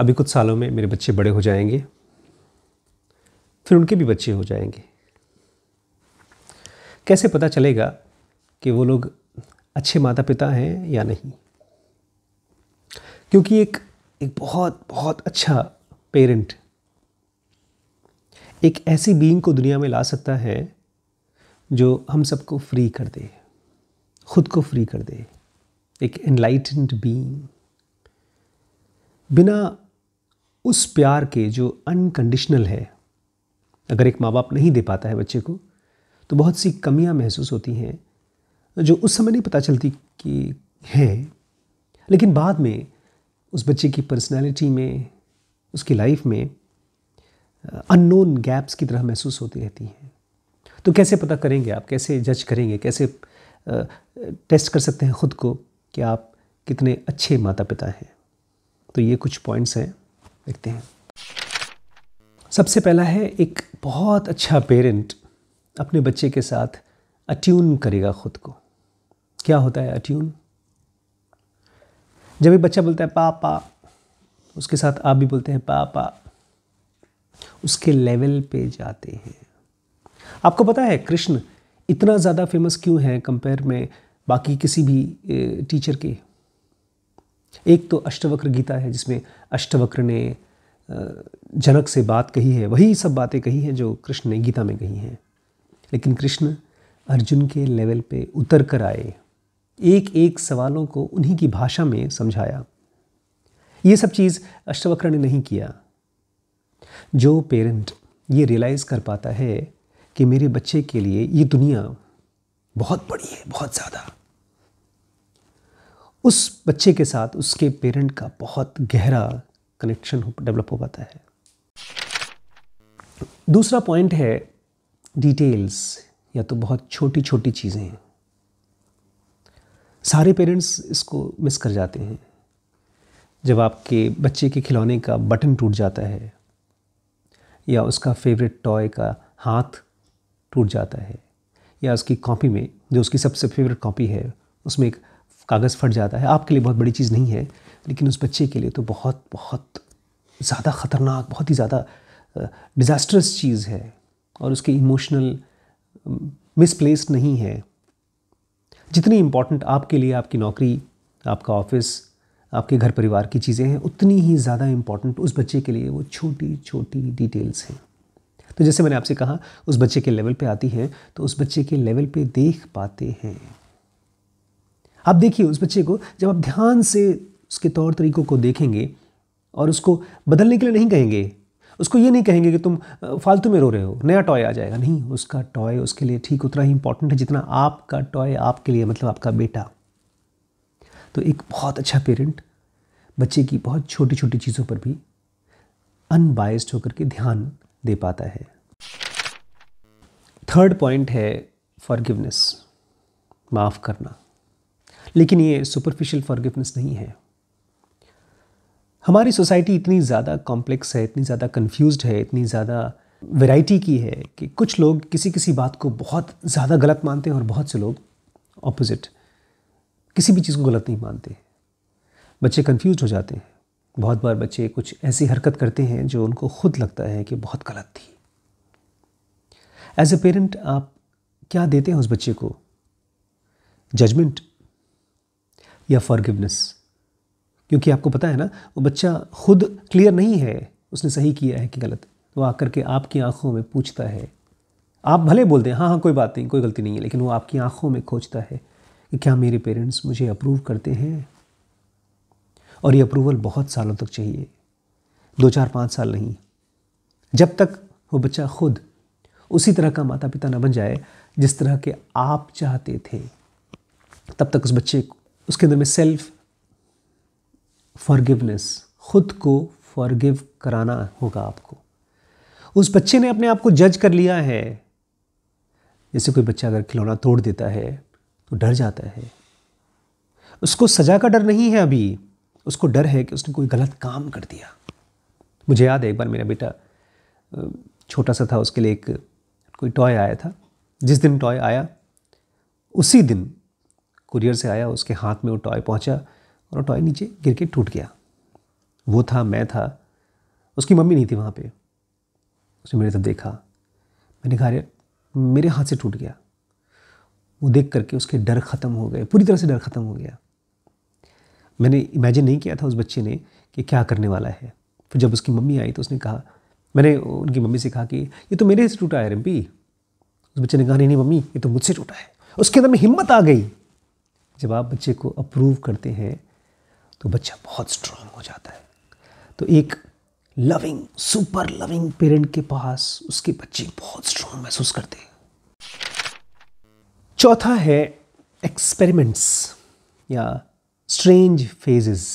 अभी कुछ सालों में मेरे बच्चे बड़े हो जाएंगे फिर उनके भी बच्चे हो जाएंगे कैसे पता चलेगा कि वो लोग अच्छे माता पिता हैं या नहीं क्योंकि एक एक बहुत बहुत अच्छा पेरेंट एक ऐसी बींग को दुनिया में ला सकता है जो हम सबको फ्री कर दे खुद को फ्री कर दे एक एनलाइटेंड बींग बिना उस प्यार के जो अनकंडीशनल है अगर एक माँ बाप नहीं दे पाता है बच्चे को तो बहुत सी कमियाँ महसूस होती हैं जो उस समय नहीं पता चलती कि हैं लेकिन बाद में उस बच्चे की पर्सनालिटी में उसकी लाइफ में अननोन गैप्स की तरह महसूस होती रहती हैं तो कैसे पता करेंगे आप कैसे जज करेंगे कैसे टेस्ट कर सकते हैं ख़ुद को कि आप कितने अच्छे माता पिता हैं तो ये कुछ पॉइंट्स हैं देखते हैं सबसे पहला है एक बहुत अच्छा पेरेंट अपने बच्चे के साथ अट्यून करेगा खुद को क्या होता है अट्यून जब भी बच्चा बोलता है पापा उसके साथ आप भी बोलते हैं पापा उसके लेवल पे जाते हैं आपको पता है कृष्ण इतना ज़्यादा फेमस क्यों है कंपेयर में बाकी किसी भी टीचर के एक तो अष्टवक्र गीता है जिसमें अष्टवक्र ने जनक से बात कही है वही सब बातें कही हैं जो कृष्ण ने गीता में कही हैं लेकिन कृष्ण अर्जुन के लेवल पे उतर कर आए एक एक सवालों को उन्हीं की भाषा में समझाया ये सब चीज़ अष्टवक्र ने नहीं किया जो पेरेंट ये रियलाइज़ कर पाता है कि मेरे बच्चे के लिए ये दुनिया बहुत बड़ी है बहुत ज़्यादा उस बच्चे के साथ उसके पेरेंट का बहुत गहरा कनेक्शन डेवलप हो पाता है दूसरा पॉइंट है डिटेल्स या तो बहुत छोटी छोटी चीज़ें सारे पेरेंट्स इसको मिस कर जाते हैं जब आपके बच्चे के खिलौने का बटन टूट जाता है या उसका फेवरेट टॉय का हाथ टूट जाता है या उसकी कॉपी में जो उसकी सबसे फेवरेट कॉपी है उसमें एक कागज़ फट जाता है आपके लिए बहुत बड़ी चीज़ नहीं है लेकिन उस बच्चे के लिए तो बहुत बहुत ज़्यादा ख़तरनाक बहुत ही ज़्यादा डिज़ास्ट्रस चीज़ है और उसके इमोशनल मिसप्लेस नहीं है जितनी इम्पॉर्टेंट आपके लिए आपकी नौकरी आपका ऑफिस आपके घर परिवार की चीज़ें हैं उतनी ही ज़्यादा इम्पॉर्टेंट उस बच्चे के लिए वो छोटी छोटी डिटेल्स हैं तो जैसे मैंने आपसे कहा उस बच्चे के लेवल पे आती हैं तो उस बच्चे के लेवल पे देख पाते हैं आप देखिए उस बच्चे को जब आप ध्यान से उसके तौर तरीक़ों को देखेंगे और उसको बदलने के लिए नहीं कहेंगे उसको ये नहीं कहेंगे कि तुम फालतू में रो रहे हो नया टॉय आ जाएगा नहीं उसका टॉय उसके लिए ठीक उतना ही इंपॉर्टेंट है जितना आपका टॉय आपके लिए मतलब आपका बेटा तो एक बहुत अच्छा पेरेंट बच्चे की बहुत छोटी छोटी चीज़ों पर भी अनबायस्ड होकर के ध्यान दे पाता है थर्ड पॉइंट है फॉरगिवनेस माफ़ करना लेकिन ये सुपरफिशियल फॉरगिवनेस नहीं है हमारी सोसाइटी इतनी ज़्यादा कॉम्प्लेक्स है इतनी ज़्यादा कन्फ्यूज है इतनी ज़्यादा वेराइटी की है कि कुछ लोग किसी किसी बात को बहुत ज़्यादा गलत मानते हैं और बहुत से लोग ऑपोजिट किसी भी चीज़ को गलत नहीं मानते बच्चे कन्फ्यूज हो जाते हैं बहुत बार बच्चे कुछ ऐसी हरकत करते हैं जो उनको खुद लगता है कि बहुत गलत थी एज ए पेरेंट आप क्या देते हैं उस बच्चे को जजमेंट या फॉरगिवनेस क्योंकि आपको पता है ना वो बच्चा खुद क्लियर नहीं है उसने सही किया है कि गलत वो आकर के आपकी आंखों में पूछता है आप भले बोल दें हाँ हाँ कोई बात नहीं कोई गलती नहीं है लेकिन वो आपकी आंखों में खोजता है कि क्या मेरे पेरेंट्स मुझे अप्रूव करते हैं और ये अप्रूवल बहुत सालों तक चाहिए दो चार पाँच साल नहीं जब तक वो बच्चा खुद उसी तरह का माता पिता ना बन जाए जिस तरह के आप चाहते थे तब तक उस बच्चे को उसके अंदर में सेल्फ फॉरगिवनेस खुद को फॉरगिव कराना होगा आपको उस बच्चे ने अपने आप को जज कर लिया है जैसे कोई बच्चा अगर खिलौना तोड़ देता है तो डर जाता है उसको सजा का डर नहीं है अभी उसको डर है कि उसने कोई गलत काम कर दिया मुझे याद है एक बार मेरा बेटा छोटा सा था उसके लिए एक कोई टॉय आया था जिस दिन टॉय आया उसी दिन कुरियर से आया उसके हाथ में वो टॉय पहुंचा और वो टॉय नीचे गिर के टूट गया वो था मैं था उसकी मम्मी नहीं थी वहाँ पे उसने मेरे तरफ देखा मैंने कहा मेरे हाथ से टूट गया वो देख करके उसके डर ख़त्म हो गए पूरी तरह से डर ख़त्म हो गया मैंने इमेजिन नहीं किया था उस बच्चे ने कि क्या करने वाला है फिर जब उसकी मम्मी आई तो उसने कहा मैंने उनकी मम्मी से कहा कि ये तो मेरे से टूटा है रिम्पी उस बच्चे ने कहा नहीं नहीं मम्मी ये तो मुझसे टूटा है उसके अंदर में हिम्मत आ गई जब आप बच्चे को अप्रूव करते हैं तो बच्चा बहुत स्ट्रांग हो जाता है तो एक लविंग सुपर लविंग पेरेंट के पास उसके बच्चे बहुत स्ट्रांग महसूस करते हैं चौथा है एक्सपेरिमेंट्स या स्ट्रेंज फेजेस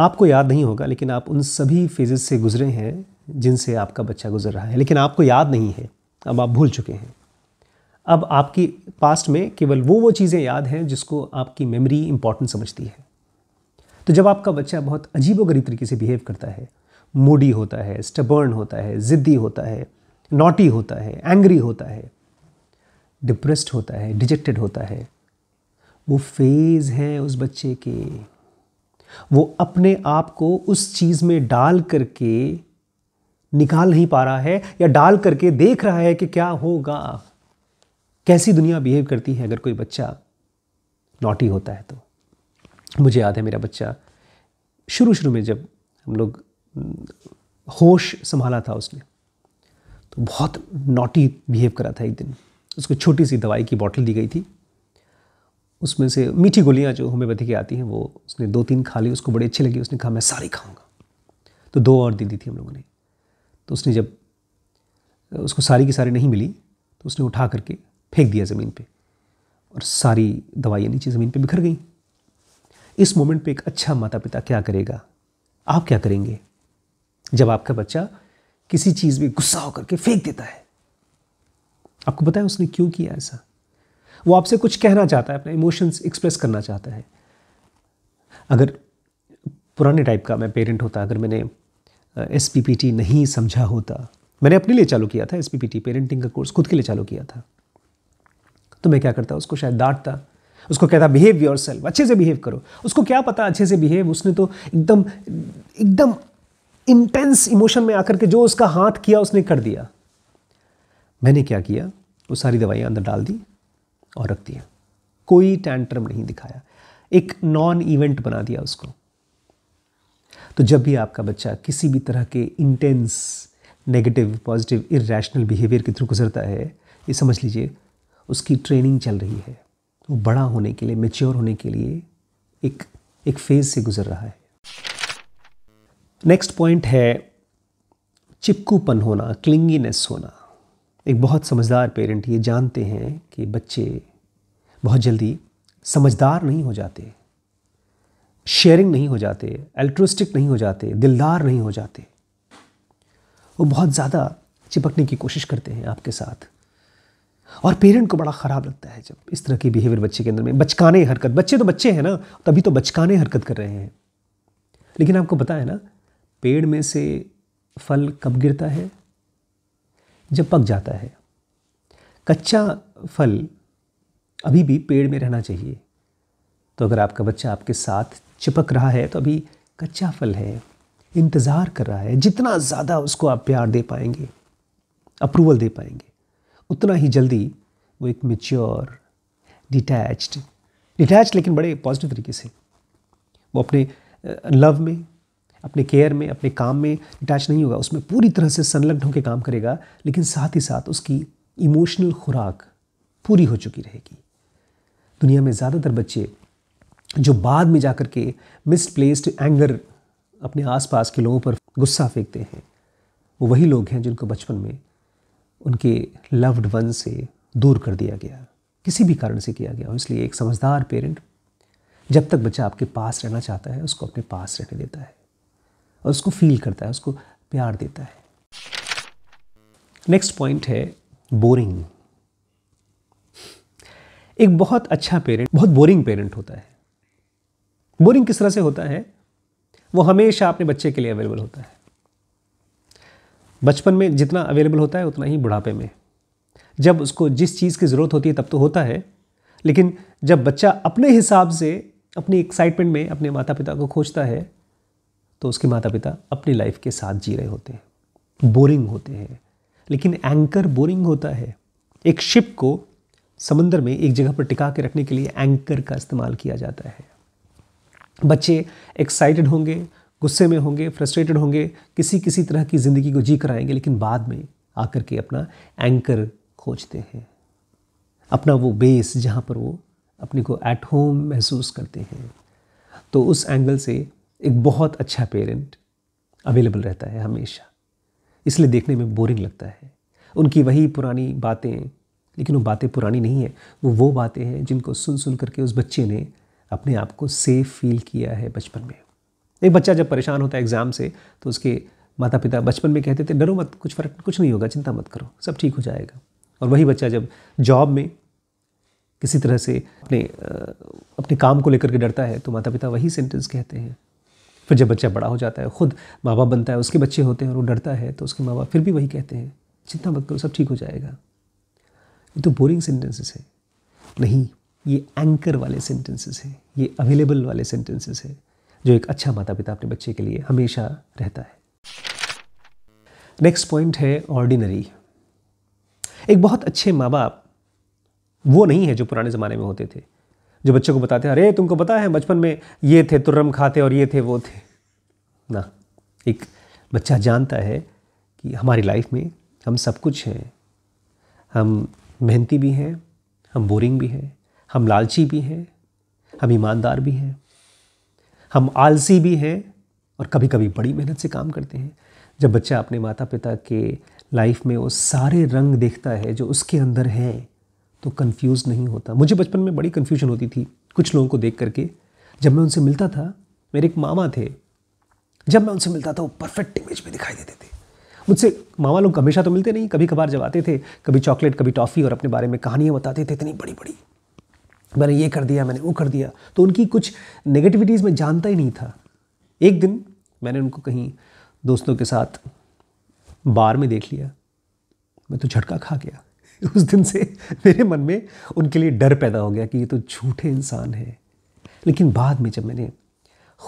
आपको याद नहीं होगा लेकिन आप उन सभी फेजेस से गुजरे हैं जिनसे आपका बच्चा गुजर रहा है लेकिन आपको याद नहीं है अब आप भूल चुके हैं अब आपकी पास्ट में केवल वो वो चीज़ें याद हैं जिसको आपकी मेमोरी इंपॉर्टेंट समझती है तो जब आपका बच्चा बहुत अजीब गरीब तरीके से बिहेव करता है मूडी होता है स्टबर्न होता है ज़िद्दी होता है नॉटी होता है एंग्री होता है डिप्रेस्ड होता है डिजेक्टेड होता है वो फेज़ है उस बच्चे के वो अपने आप को उस चीज़ में डाल करके निकाल नहीं पा रहा है या डाल करके देख रहा है कि क्या होगा कैसी दुनिया बिहेव करती है अगर कोई बच्चा नॉटी होता है तो मुझे याद है मेरा बच्चा शुरू शुरू में जब हम लोग हम्म, होश संभाला था उसने तो बहुत नॉटी बिहेव करा था एक दिन उसको छोटी सी दवाई की बॉटल दी गई थी उसमें से मीठी गोलियाँ जो होम्योपैथी की आती हैं वो उसने दो तीन खा ली उसको बड़ी अच्छी लगी उसने कहा मैं सारी खाऊंगा तो दो और दे दी थी हम लोगों ने तो उसने जब उसको सारी की सारी नहीं मिली तो उसने उठा करके फेंक दिया ज़मीन पे और सारी दवाइयाँ नीचे ज़मीन पे बिखर गई इस मोमेंट पे एक अच्छा माता पिता क्या करेगा आप क्या करेंगे जब आपका बच्चा किसी चीज़ में गुस्सा होकर के फेंक देता है आपको पता है उसने क्यों किया ऐसा वो आपसे कुछ कहना चाहता है अपने इमोशंस एक्सप्रेस करना चाहता है अगर पुराने टाइप का मैं पेरेंट होता अगर मैंने एस नहीं समझा होता मैंने अपने लिए चालू किया था एस पेरेंटिंग का कोर्स खुद के लिए चालू किया था तो मैं क्या करता उसको शायद डांटता उसको कहता बिहेव योर सेल्फ अच्छे से बिहेव करो उसको क्या पता अच्छे से बिहेव उसने तो एकदम एकदम इंटेंस इमोशन में आकर के जो उसका हाथ किया उसने कर दिया मैंने क्या किया वो सारी दवाइयाँ अंदर डाल दी और रख दिया कोई टैंट्रम नहीं दिखाया एक नॉन इवेंट बना दिया उसको तो जब भी आपका बच्चा किसी भी तरह के intense negative positive irrational behaviour के थ्रू गुजरता है ये समझ लीजिए उसकी ट्रेनिंग चल रही है वो बड़ा होने के लिए मेच्योर होने के लिए एक एक फेज से गुजर रहा है नेक्स्ट पॉइंट है चिपकूपन होना क्लिंगीनेस होना एक बहुत समझदार पेरेंट ये जानते हैं कि बच्चे बहुत जल्दी समझदार नहीं हो जाते शेयरिंग नहीं हो जाते एल्ट्रोस्टिक नहीं हो जाते दिलदार नहीं हो जाते वो बहुत ज़्यादा चिपकने की कोशिश करते हैं आपके साथ और पेरेंट को बड़ा ख़राब लगता है जब इस तरह की बिहेवियर बच्चे के अंदर में बचकाने हरकत बच्चे तो बच्चे हैं ना तभी तो बचकाने हरकत कर रहे हैं लेकिन आपको पता है ना पेड़ में से फल कब गिरता है जब पक जाता है कच्चा फल अभी भी पेड़ में रहना चाहिए तो अगर आपका बच्चा आपके साथ चिपक रहा है तो अभी कच्चा फल है इंतज़ार कर रहा है जितना ज़्यादा उसको आप प्यार दे पाएंगे अप्रूवल दे पाएंगे उतना ही जल्दी वो एक मेच्योर डिटैच्ड डिटैच लेकिन बड़े पॉजिटिव तरीके से वो अपने लव में अपने केयर में अपने काम में डिटैच नहीं होगा उसमें पूरी तरह से संलग्न होकर काम करेगा लेकिन साथ ही साथ उसकी इमोशनल खुराक पूरी हो चुकी रहेगी दुनिया में ज़्यादातर बच्चे जो बाद में जा कर के मिसप्लेस्ड एंगर अपने आसपास के लोगों पर गुस्सा फेंकते हैं वो वही लोग हैं जिनको बचपन में उनके लव्ड वन से दूर कर दिया गया किसी भी कारण से किया गया इसलिए एक समझदार पेरेंट जब तक बच्चा आपके पास रहना चाहता है उसको अपने पास रहने देता है और उसको फील करता है उसको प्यार देता है नेक्स्ट पॉइंट है बोरिंग एक बहुत अच्छा पेरेंट बहुत बोरिंग पेरेंट होता है बोरिंग किस तरह से होता है वो हमेशा अपने बच्चे के लिए अवेलेबल होता है बचपन में जितना अवेलेबल होता है उतना ही बुढ़ापे में जब उसको जिस चीज़ की ज़रूरत होती है तब तो होता है लेकिन जब बच्चा अपने हिसाब से अपनी एक्साइटमेंट में अपने माता पिता को खोजता है तो उसके माता पिता अपनी लाइफ के साथ जी रहे होते हैं बोरिंग होते हैं लेकिन एंकर बोरिंग होता है एक शिप को समंदर में एक जगह पर टिका के रखने के लिए एंकर का इस्तेमाल किया जाता है बच्चे एक्साइटेड होंगे गुस्से में होंगे फ्रस्ट्रेटेड होंगे किसी किसी तरह की ज़िंदगी को जी आएंगे लेकिन बाद में आकर के अपना एंकर खोजते हैं अपना वो बेस जहाँ पर वो अपने को एट होम महसूस करते हैं तो उस एंगल से एक बहुत अच्छा पेरेंट अवेलेबल रहता है हमेशा इसलिए देखने में बोरिंग लगता है उनकी वही पुरानी बातें लेकिन वो बातें पुरानी नहीं है वो वो बातें हैं जिनको सुन सुन करके उस बच्चे ने अपने आप को सेफ़ फील किया है बचपन में एक बच्चा जब परेशान होता है एग्ज़ाम से तो उसके माता पिता बचपन में कहते थे डरो मत कुछ फर्क कुछ नहीं होगा चिंता मत करो सब ठीक हो जाएगा और वही बच्चा जब जॉब में किसी तरह से अपने अपने काम को लेकर के डरता है तो माता पिता वही सेंटेंस कहते हैं फिर जब बच्चा बड़ा हो जाता है खुद माँ बाप बनता है उसके बच्चे होते हैं और वो डरता है तो उसके माँ बाप फिर भी वही कहते हैं चिंता मत करो सब ठीक हो जाएगा ये तो बोरिंग सेंटेंसेस है नहीं ये एंकर वाले सेंटेंसेस हैं ये अवेलेबल वाले सेंटेंसेस हैं जो एक अच्छा माता पिता अपने बच्चे के लिए हमेशा रहता है नेक्स्ट पॉइंट है ऑर्डिनरी एक बहुत अच्छे माँ बाप वो नहीं है जो पुराने ज़माने में होते थे जो बच्चों को बताते हैं अरे तुमको पता है बचपन में ये थे तुर्रम खाते और ये थे वो थे ना एक बच्चा जानता है कि हमारी लाइफ में हम सब कुछ हैं हम मेहनती भी हैं हम बोरिंग भी हैं हम लालची भी हैं हम ईमानदार भी हैं हम आलसी भी हैं और कभी कभी बड़ी मेहनत से काम करते हैं जब बच्चा अपने माता पिता के लाइफ में वो सारे रंग देखता है जो उसके अंदर हैं तो कंफ्यूज नहीं होता मुझे बचपन में बड़ी कन्फ्यूजन होती थी कुछ लोगों को देख करके जब मैं उनसे मिलता था मेरे एक मामा थे जब मैं उनसे मिलता था वो परफेक्ट इमेज में दिखाई देते थे मुझसे मामा लोग हमेशा तो मिलते नहीं कभी कभार जब आते थे कभी चॉकलेट कभी टॉफ़ी और अपने बारे में कहानियाँ बताते थे इतनी बड़ी बड़ी मैंने ये कर दिया मैंने वो कर दिया तो उनकी कुछ नेगेटिविटीज़ में जानता ही नहीं था एक दिन मैंने उनको कहीं दोस्तों के साथ बार में देख लिया मैं तो झटका खा गया उस दिन से मेरे मन में उनके लिए डर पैदा हो गया कि ये तो झूठे इंसान है लेकिन बाद में जब मैंने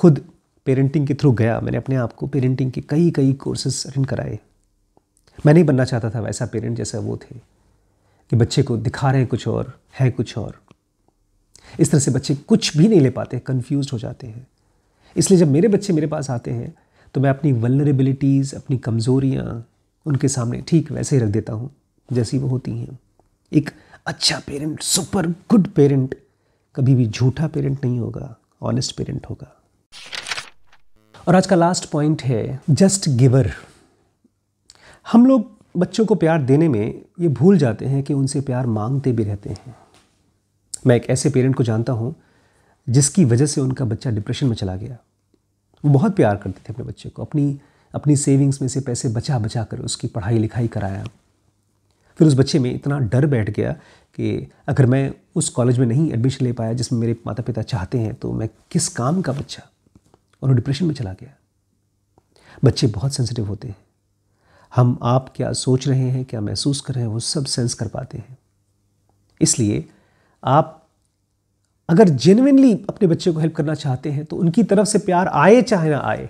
खुद पेरेंटिंग के थ्रू गया मैंने अपने आप को पेरेंटिंग के कई कई कोर्सेस अटेंड कराए मैं नहीं बनना चाहता था वैसा पेरेंट जैसा वो थे कि बच्चे को दिखा रहे हैं कुछ और है कुछ और इस तरह से बच्चे कुछ भी नहीं ले पाते कन्फ्यूज हो जाते हैं इसलिए जब मेरे बच्चे मेरे पास आते हैं तो मैं अपनी वलरेबिलिटीज़ अपनी कमज़ोरियाँ उनके सामने ठीक वैसे ही रख देता हूँ जैसी वो होती हैं एक अच्छा पेरेंट सुपर गुड पेरेंट कभी भी झूठा पेरेंट नहीं होगा ऑनेस्ट पेरेंट होगा और आज का लास्ट पॉइंट है जस्ट गिवर हम लोग बच्चों को प्यार देने में ये भूल जाते हैं कि उनसे प्यार मांगते भी रहते हैं मैं एक ऐसे पेरेंट को जानता हूँ जिसकी वजह से उनका बच्चा डिप्रेशन में चला गया वो बहुत प्यार करते थे अपने बच्चे को अपनी अपनी सेविंग्स में से पैसे बचा बचा कर उसकी पढ़ाई लिखाई कराया फिर उस बच्चे में इतना डर बैठ गया कि अगर मैं उस कॉलेज में नहीं एडमिशन ले पाया जिसमें मेरे माता पिता चाहते हैं तो मैं किस काम का बच्चा और वो डिप्रेशन में चला गया बच्चे बहुत सेंसिटिव होते हैं हम आप क्या सोच रहे हैं क्या महसूस कर रहे हैं वो सब सेंस कर पाते हैं इसलिए आप अगर जेनविनली अपने बच्चे को हेल्प करना चाहते हैं तो उनकी तरफ से प्यार आए चाहे ना आए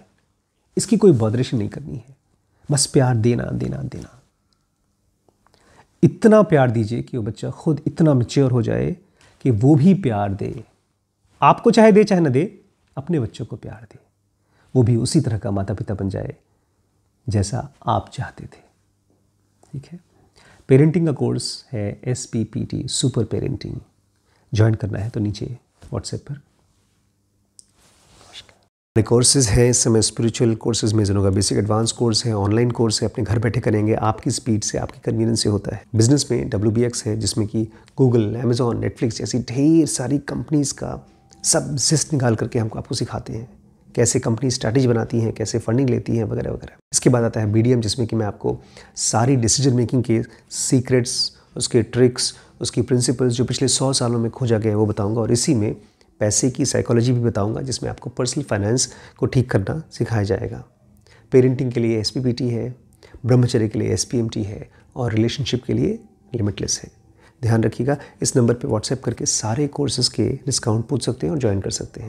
इसकी कोई बॉदरेशन नहीं करनी है बस प्यार देना देना देना इतना प्यार दीजिए कि वो बच्चा खुद इतना मेच्योर हो जाए कि वो भी प्यार दे आपको चाहे दे चाहे ना दे अपने बच्चों को प्यार दे वो भी उसी तरह का माता पिता बन जाए जैसा आप चाहते थे ठीक है पेरेंटिंग का कोर्स है S P P T super parenting join करना है तो नीचे व्हाट्सएप पर हमारे कोर्सेज हैं इस समय स्पिरिचुअल कोर्सेज में जिनों का बेसिक एडवांस कोर्स है ऑनलाइन कोर्स है अपने घर बैठे करेंगे आपकी स्पीड से आपकी कन्वीनियंस से होता है बिजनेस में डब्ल्यू है जिसमें कि गूगल अमेजोन नेटफ्लिक्स जैसी ढेर सारी कंपनीज़ का सब जिस्ट निकाल करके हमको आपको सिखाते हैं कैसे कंपनी स्ट्रैटेजी बनाती हैं कैसे फंडिंग लेती हैं वगैरह वगैरह इसके बाद आता है बी जिसमें कि मैं आपको सारी डिसीजन मेकिंग के सीक्रेट्स उसके ट्रिक्स उसकी प्रिंसिपल्स जो पिछले सौ सालों में खोजा गया है वो बताऊँगा और इसी में पैसे की साइकोलॉजी भी बताऊँगा जिसमें आपको पर्सनल फाइनेंस को ठीक करना सिखाया जाएगा पेरेंटिंग के लिए एस है ब्रह्मचर्य के लिए एस है और रिलेशनशिप के लिए लिमिटलेस है ध्यान रखिएगा इस नंबर पर व्हाट्सएप करके सारे कोर्सेज़ के डिस्काउंट पूछ सकते हैं और ज्वाइन कर सकते हैं